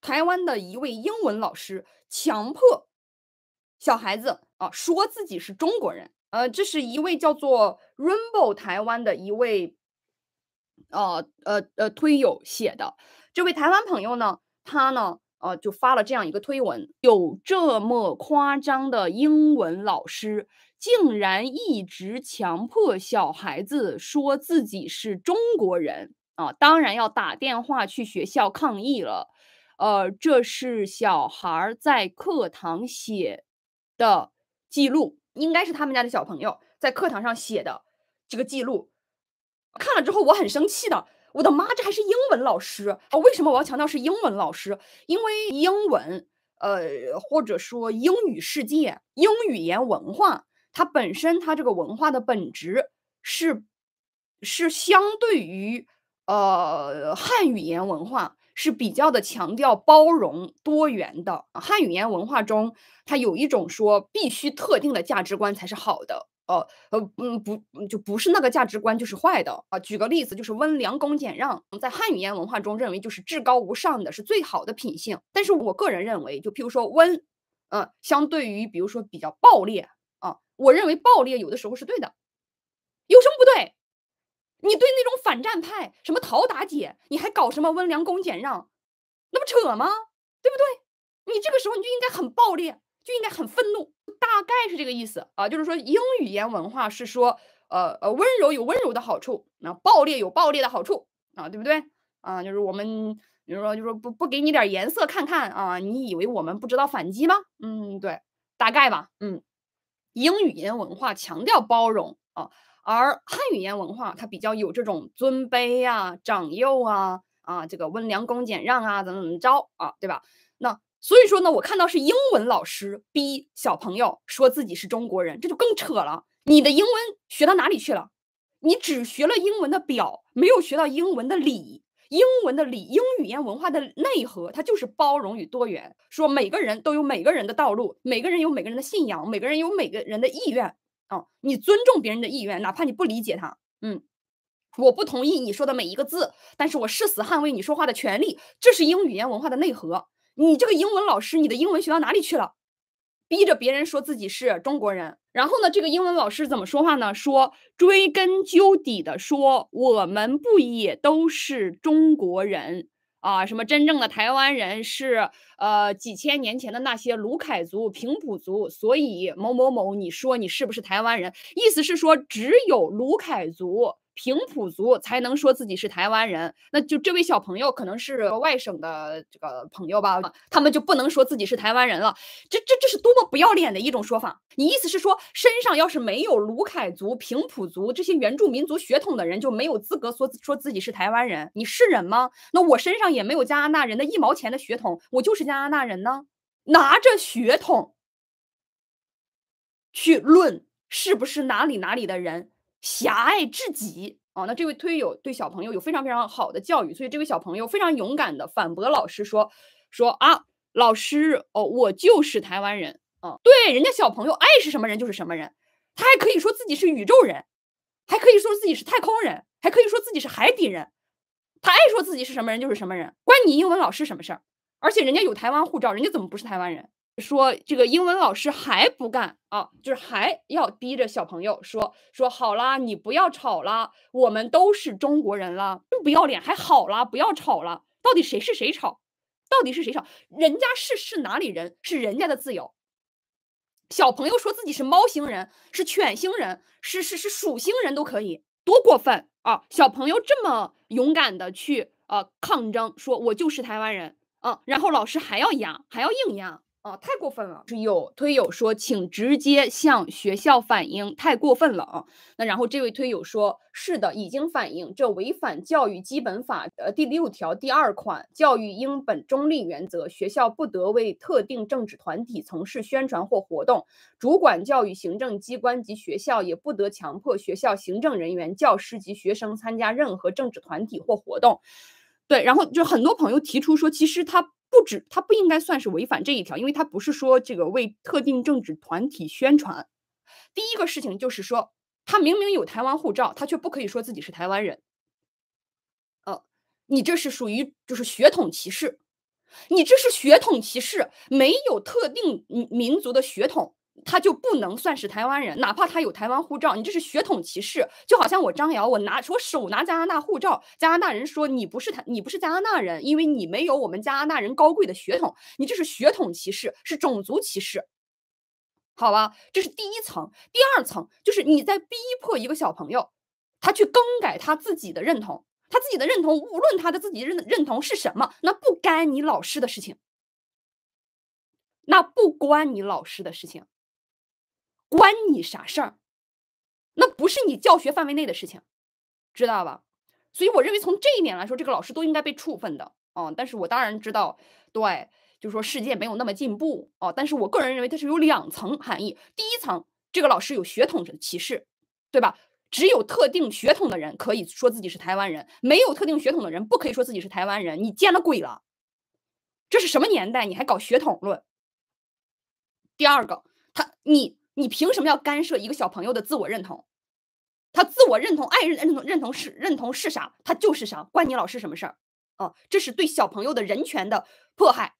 台湾的一位英文老师强迫小孩子啊说自己是中国人，呃，这是一位叫做 Rainbow 台湾的一位呃呃呃推友写的。这位台湾朋友呢，他呢呃就发了这样一个推文：有这么夸张的英文老师，竟然一直强迫小孩子说自己是中国人啊！当然要打电话去学校抗议了。呃，这是小孩儿在课堂写的记录，应该是他们家的小朋友在课堂上写的这个记录。看了之后，我很生气的，我的妈，这还是英文老师啊？为什么我要强调是英文老师？因为英文，呃，或者说英语世界、英语言文化，它本身它这个文化的本质是是相对于呃汉语言文化。是比较的强调包容多元的汉语言文化中，它有一种说必须特定的价值观才是好的，哦，呃，嗯，不，就不是那个价值观就是坏的啊。举个例子，就是温良恭俭让，在汉语言文化中认为就是至高无上的，是最好的品性。但是我个人认为，就譬如说温，嗯，相对于比如说比较暴烈啊，我认为暴烈有的时候是对的，有什么不对？你对那种反战派什么陶打姐，你还搞什么温良恭俭让，那不扯吗？对不对？你这个时候你就应该很暴烈，就应该很愤怒，大概是这个意思啊。就是说英语言文化是说，呃呃，温柔有温柔的好处，那暴烈有暴烈的好处啊，对不对？啊，就是我们比如说，就说不不给你点颜色看看啊，你以为我们不知道反击吗？嗯，对，大概吧，嗯，英语言文化强调包容啊。而汉语言文化它比较有这种尊卑啊、长幼啊、啊这个温良恭俭让啊，怎么怎么着啊，对吧？那所以说呢，我看到是英文老师逼小朋友说自己是中国人，这就更扯了。你的英文学到哪里去了？你只学了英文的表，没有学到英文的理。英文的理，英语言文化的内核，它就是包容与多元。说每个人都有每个人的道路，每个人有每个人的信仰，每个人有每个人的意愿。哦，你尊重别人的意愿，哪怕你不理解他。嗯，我不同意你说的每一个字，但是我誓死捍卫你说话的权利。这是英语言文化的内核。你这个英文老师，你的英文学到哪里去了？逼着别人说自己是中国人，然后呢，这个英文老师怎么说话呢？说追根究底的说，我们不也都是中国人？啊，什么真正的台湾人是呃几千年前的那些卢凯族、平埔族？所以某某某，你说你是不是台湾人？意思是说，只有卢凯族。平埔族才能说自己是台湾人，那就这位小朋友可能是外省的这个朋友吧，他们就不能说自己是台湾人了。这这这是多么不要脸的一种说法！你意思是说，身上要是没有卢凯族、平埔族这些原住民族血统的人，就没有资格说说自己是台湾人？你是人吗？那我身上也没有加拿大人的一毛钱的血统，我就是加拿大人呢。拿着血统去论是不是哪里哪里的人？狭隘至极啊！那这位推友对小朋友有非常非常好的教育，所以这位小朋友非常勇敢的反驳老师说：“说啊，老师哦，我就是台湾人啊！对，人家小朋友爱是什么人就是什么人，他还可以说自己是宇宙人，还可以说自己是太空人，还可以说自己是海底人，他爱说自己是什么人就是什么人，关你英文老师什么事儿？而且人家有台湾护照，人家怎么不是台湾人？”说这个英文老师还不干啊，就是还要逼着小朋友说说好啦，你不要吵啦，我们都是中国人啦，真不要脸，还好啦，不要吵啦，到底谁是谁吵？到底是谁吵？人家是是哪里人？是人家的自由。小朋友说自己是猫星人，是犬星人，是是是鼠星人都可以，多过分啊！小朋友这么勇敢的去呃抗争，说我就是台湾人啊，然后老师还要压，还要硬压。啊，太过分了！是有推友说，请直接向学校反映，太过分了啊。那然后这位推友说，是的，已经反映，这违反教育基本法呃第六条第二款，教育应本中立原则，学校不得为特定政治团体从事宣传或活动，主管教育行政机关及学校也不得强迫学校行政人员、教师及学生参加任何政治团体或活动。对，然后就很多朋友提出说，其实他。不止，他不应该算是违反这一条，因为他不是说这个为特定政治团体宣传。第一个事情就是说，他明明有台湾护照，他却不可以说自己是台湾人。嗯，你这是属于就是血统歧视，你这是血统歧视，没有特定民族的血统。他就不能算是台湾人，哪怕他有台湾护照，你这是血统歧视。就好像我张瑶，我拿我手拿加拿大护照，加拿大人说你不是他，你不是加拿大人，因为你没有我们加拿大人高贵的血统，你这是血统歧视，是种族歧视，好吧？这是第一层，第二层就是你在逼迫一个小朋友，他去更改他自己的认同，他自己的认同，无论他的自己认认同是什么，那不干你老师的事情，那不关你老师的事情。关你啥事儿？那不是你教学范围内的事情，知道吧？所以我认为从这一点来说，这个老师都应该被处分的哦，但是我当然知道，对，就是说世界没有那么进步哦。但是我个人认为它是有两层含义：第一层，这个老师有血统的歧视，对吧？只有特定血统的人可以说自己是台湾人，没有特定血统的人不可以说自己是台湾人，你见了鬼了！这是什么年代？你还搞血统论？第二个，他你。你凭什么要干涉一个小朋友的自我认同？他自我认同、爱认认同、认同是认同是啥，他就是啥，关你老师什么事儿？哦，这是对小朋友的人权的迫害，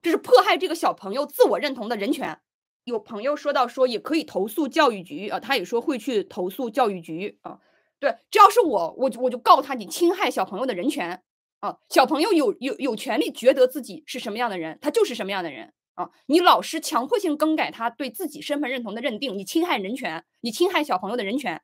这是迫害这个小朋友自我认同的人权。有朋友说到说也可以投诉教育局啊，他也说会去投诉教育局啊。对，只要是我，我我就告他，你侵害小朋友的人权啊！小朋友有有有权利觉得自己是什么样的人，他就是什么样的人。啊！你老师强迫性更改他对自己身份认同的认定，你侵害人权，你侵害小朋友的人权。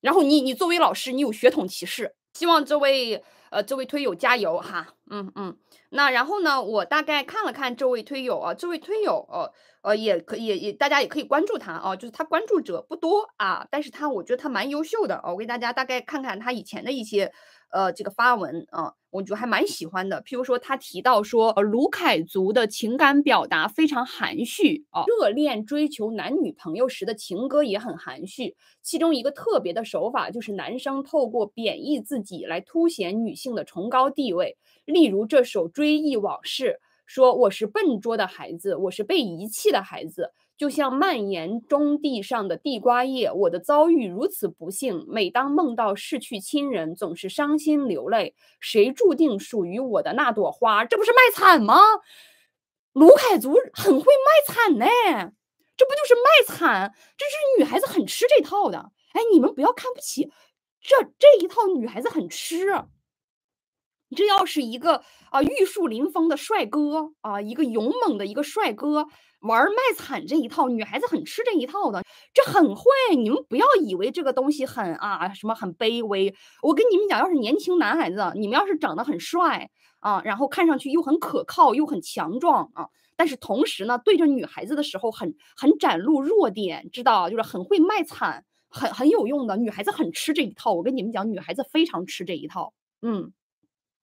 然后你，你作为老师，你有血统歧视。希望这位呃，这位推友加油哈。嗯嗯。那然后呢，我大概看了看这位推友啊，这位推友呃呃也可以，也大家也可以关注他啊，就是他关注者不多啊，但是他我觉得他蛮优秀的啊。我给大家大概看看他以前的一些。呃，这个发文啊，我觉得还蛮喜欢的。譬如说，他提到说，卢凯族的情感表达非常含蓄啊，热恋追求男女朋友时的情歌也很含蓄。其中一个特别的手法就是男生透过贬义自己来凸显女性的崇高地位。例如这首《追忆往事》，说我是笨拙的孩子，我是被遗弃的孩子。就像蔓延中地上的地瓜叶，我的遭遇如此不幸。每当梦到逝去亲人，总是伤心流泪。谁注定属于我的那朵花？这不是卖惨吗？卢凯族很会卖惨呢，这不就是卖惨？这是女孩子很吃这套的。哎，你们不要看不起，这这一套女孩子很吃。这要是一个啊，玉树临风的帅哥啊，一个勇猛的一个帅哥玩卖惨这一套，女孩子很吃这一套的，这很会。你们不要以为这个东西很啊，什么很卑微。我跟你们讲，要是年轻男孩子，你们要是长得很帅啊，然后看上去又很可靠，又很强壮啊，但是同时呢，对着女孩子的时候很很展露弱点，知道？就是很会卖惨，很很有用的，女孩子很吃这一套。我跟你们讲，女孩子非常吃这一套。嗯。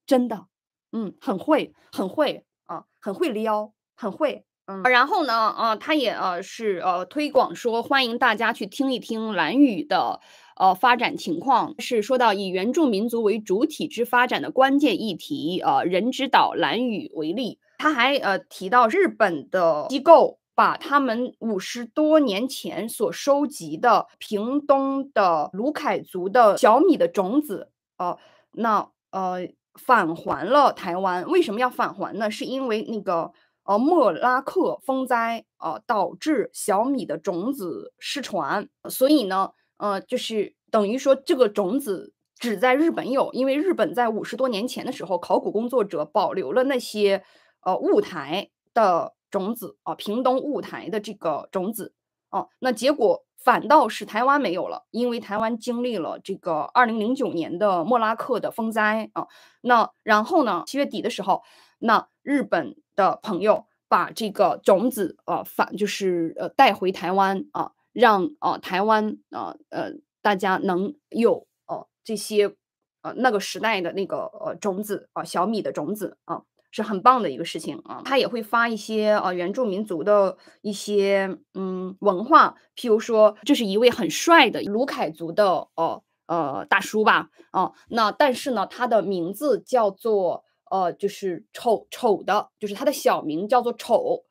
真的，嗯，很会，很会啊，很会撩，很会，嗯。然后呢，啊，他也呃是呃推广说，欢迎大家去听一听蓝语的呃发展情况。是说到以原住民族为主体之发展的关键议题呃，人之岛蓝语为例。他还呃提到日本的机构把他们五十多年前所收集的屏东的鲁凯族的小米的种子，哦，那呃。返还了台湾，为什么要返还呢？是因为那个呃莫拉克风灾呃导致小米的种子失传，所以呢，呃，就是等于说这个种子只在日本有，因为日本在五十多年前的时候，考古工作者保留了那些呃雾台的种子啊，屏东雾台的这个种子。哦，那结果反倒是台湾没有了，因为台湾经历了这个二零零九年的莫拉克的风灾啊。那然后呢，七月底的时候，那日本的朋友把这个种子啊反就是呃带回台湾啊，让啊台湾啊呃大家能有哦这些呃那个时代的那个呃种子啊小米的种子啊。是很棒的一个事情啊！他也会发一些啊，原住民族的一些嗯文化，譬如说，这是一位很帅的卢凯族的呃呃大叔吧啊。那但是呢，他的名字叫做呃，就是丑丑的，就是他的小名叫做丑。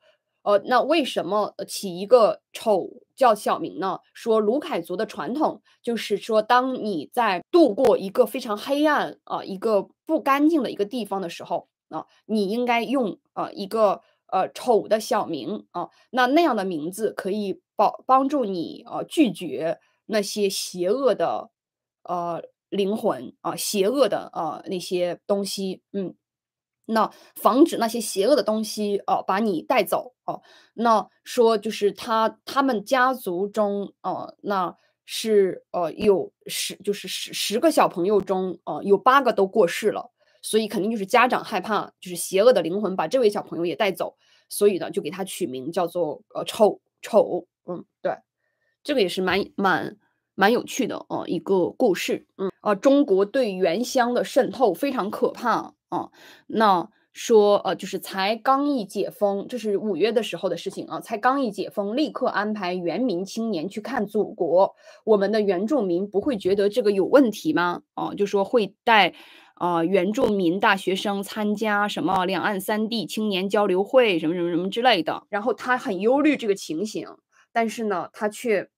呃，那为什么起一个丑叫小名呢？说卢凯族的传统就是说，当你在度过一个非常黑暗啊，一个不干净的一个地方的时候。啊，你应该用啊一个呃丑的小名啊，那那样的名字可以帮帮助你呃拒绝那些邪恶的呃灵魂啊，邪恶的呃那些东西，嗯，那防止那些邪恶的东西啊把你带走哦。那说就是他他们家族中呃，那是呃有十就是十十个小朋友中呃有八个都过世了。所以肯定就是家长害怕，就是邪恶的灵魂把这位小朋友也带走，所以呢就给他取名叫做呃丑丑，嗯，对，这个也是蛮蛮蛮有趣的哦一个故事，嗯啊，中国对原乡的渗透非常可怕啊。那说呃就是才刚一解封，这是五月的时候的事情啊，才刚一解封，立刻安排原民青年去看祖国，我们的原住民不会觉得这个有问题吗？哦，就说会带。啊，原住民大学生参加什么两岸三地青年交流会，什么什么什么之类的。然后他很忧虑这个情形，但是呢，他却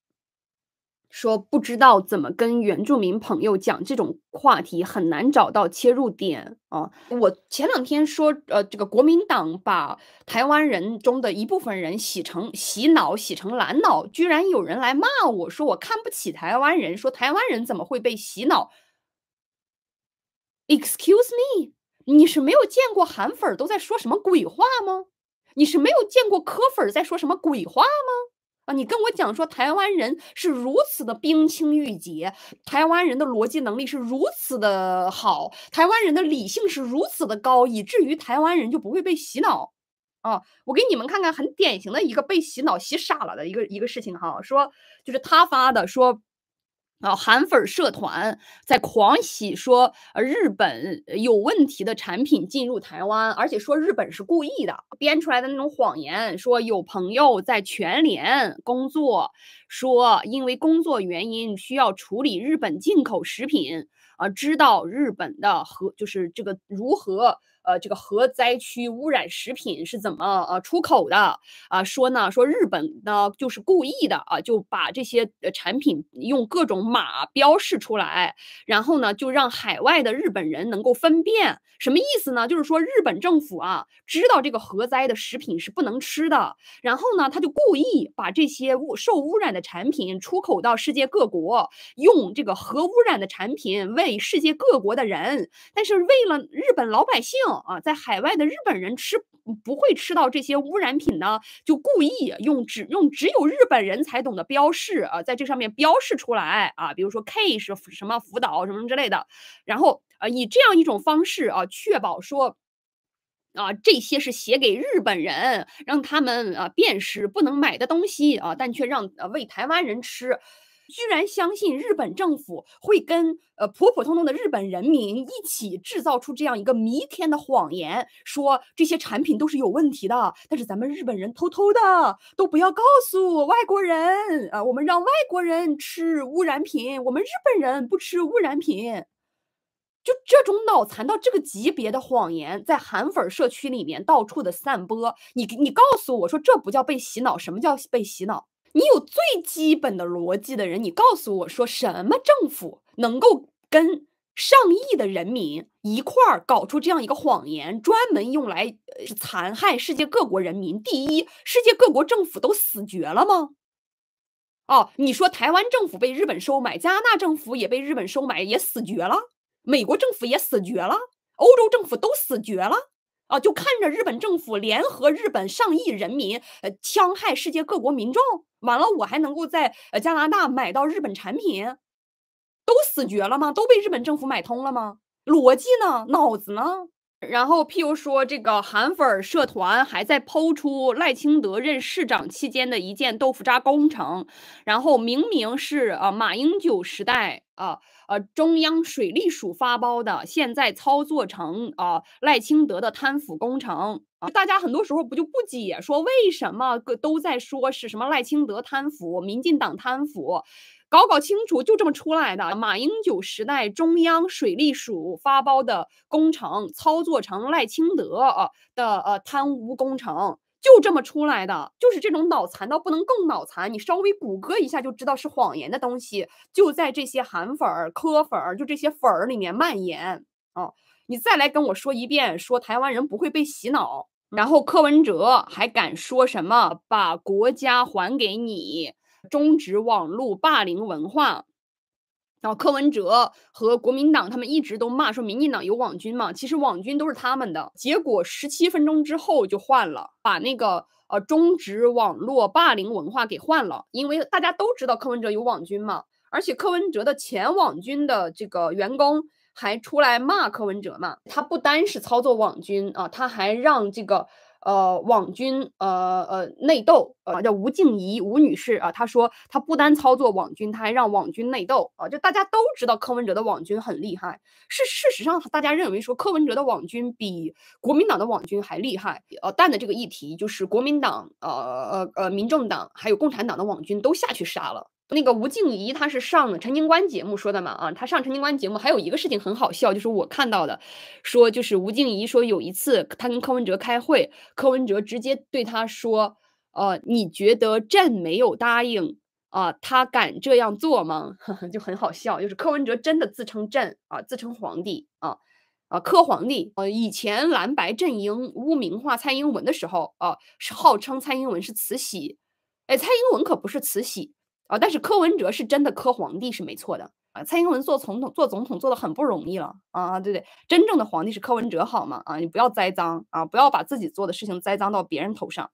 说不知道怎么跟原住民朋友讲这种话题，很难找到切入点啊。我前两天说，呃，这个国民党把台湾人中的一部分人洗成洗脑、洗成蓝脑，居然有人来骂我说我看不起台湾人，说台湾人怎么会被洗脑。Excuse me，你是没有见过韩粉都在说什么鬼话吗？你是没有见过科粉在说什么鬼话吗？啊，你跟我讲说台湾人是如此的冰清玉洁，台湾人的逻辑能力是如此的好，台湾人的理性是如此的高，以至于台湾人就不会被洗脑啊！我给你们看看很典型的一个被洗脑洗傻了的一个一个事情哈，说就是他发的说。啊，韩粉社团在狂喜说，呃，日本有问题的产品进入台湾，而且说日本是故意的编出来的那种谎言。说有朋友在全联工作，说因为工作原因需要处理日本进口食品，啊，知道日本的和就是这个如何。呃，这个核灾区污染食品是怎么呃出口的啊？说呢，说日本呢就是故意的啊，就把这些产品用各种码标示出来，然后呢就让海外的日本人能够分辨什么意思呢？就是说日本政府啊知道这个核灾的食品是不能吃的，然后呢他就故意把这些污受污染的产品出口到世界各国，用这个核污染的产品喂世界各国的人，但是为了日本老百姓。啊，在海外的日本人吃不会吃到这些污染品呢，就故意用只用只有日本人才懂的标示啊，在这上面标示出来啊，比如说 K 是什么福岛什么之类的，然后啊，以这样一种方式啊，确保说啊，这些是写给日本人，让他们啊辨识不能买的东西啊，但却让为台湾人吃。居然相信日本政府会跟呃普普通通的日本人民一起制造出这样一个弥天的谎言，说这些产品都是有问题的，但是咱们日本人偷偷的都不要告诉外国人啊，我们让外国人吃污染品，我们日本人不吃污染品，就这种脑残到这个级别的谎言，在韩粉社区里面到处的散播，你你告诉我说这不叫被洗脑，什么叫被洗脑？你有最基本的逻辑的人，你告诉我说，什么政府能够跟上亿的人民一块儿搞出这样一个谎言，专门用来残害世界各国人民？第一，世界各国政府都死绝了吗？哦，你说台湾政府被日本收买，加拿大政府也被日本收买，也死绝了，美国政府也死绝了，欧洲政府都死绝了。啊，就看着日本政府联合日本上亿人民，呃，戕害世界各国民众，完了我还能够在呃加拿大买到日本产品，都死绝了吗？都被日本政府买通了吗？逻辑呢？脑子呢？然后譬如说这个韩粉社团还在抛出赖清德任市长期间的一件豆腐渣工程，然后明明是呃马英九时代啊。呃，中央水利署发包的，现在操作成啊赖清德的贪腐工程啊，大家很多时候不就不解，说为什么都在说是什么赖清德贪腐、民进党贪腐，搞搞清楚，就这么出来的。马英九时代中央水利署发包的工程，操作成赖清德啊的呃贪污工程。就这么出来的，就是这种脑残到不能更脑残，你稍微谷歌一下就知道是谎言的东西，就在这些韩粉、科粉，就这些粉儿里面蔓延。哦，你再来跟我说一遍，说台湾人不会被洗脑，然后柯文哲还敢说什么把国家还给你，终止网络霸凌文化。然后柯文哲和国民党他们一直都骂说民进党有网军嘛，其实网军都是他们的。结果十七分钟之后就换了，把那个呃中职网络霸凌文化给换了，因为大家都知道柯文哲有网军嘛，而且柯文哲的前网军的这个员工还出来骂柯文哲嘛，他不单是操作网军啊，他还让这个。呃，网军呃呃内斗啊，叫吴静怡吴女士啊，她说她不单操作网军，她还让网军内斗啊，就大家都知道柯文哲的网军很厉害，是事实上大家认为说柯文哲的网军比国民党的网军还厉害，呃，但的这个议题就是国民党呃呃呃，民众党还有共产党的网军都下去杀了。那个吴静怡，她是上《陈情关》节目说的嘛？啊，她上《陈情关》节目还有一个事情很好笑，就是我看到的，说就是吴静怡说有一次她跟柯文哲开会，柯文哲直接对她说：“呃，你觉得朕没有答应啊？他敢这样做吗？” 就很好笑，就是柯文哲真的自称朕啊，自称皇帝啊啊，柯皇帝啊。以前蓝白阵营污名化蔡英文的时候啊，是号称蔡英文是慈禧，哎，蔡英文可不是慈禧。啊！但是柯文哲是真的磕皇帝是没错的啊！蔡英文做总统做总统做的很不容易了啊！对对，真正的皇帝是柯文哲好吗？啊，你不要栽赃啊，不要把自己做的事情栽赃到别人头上。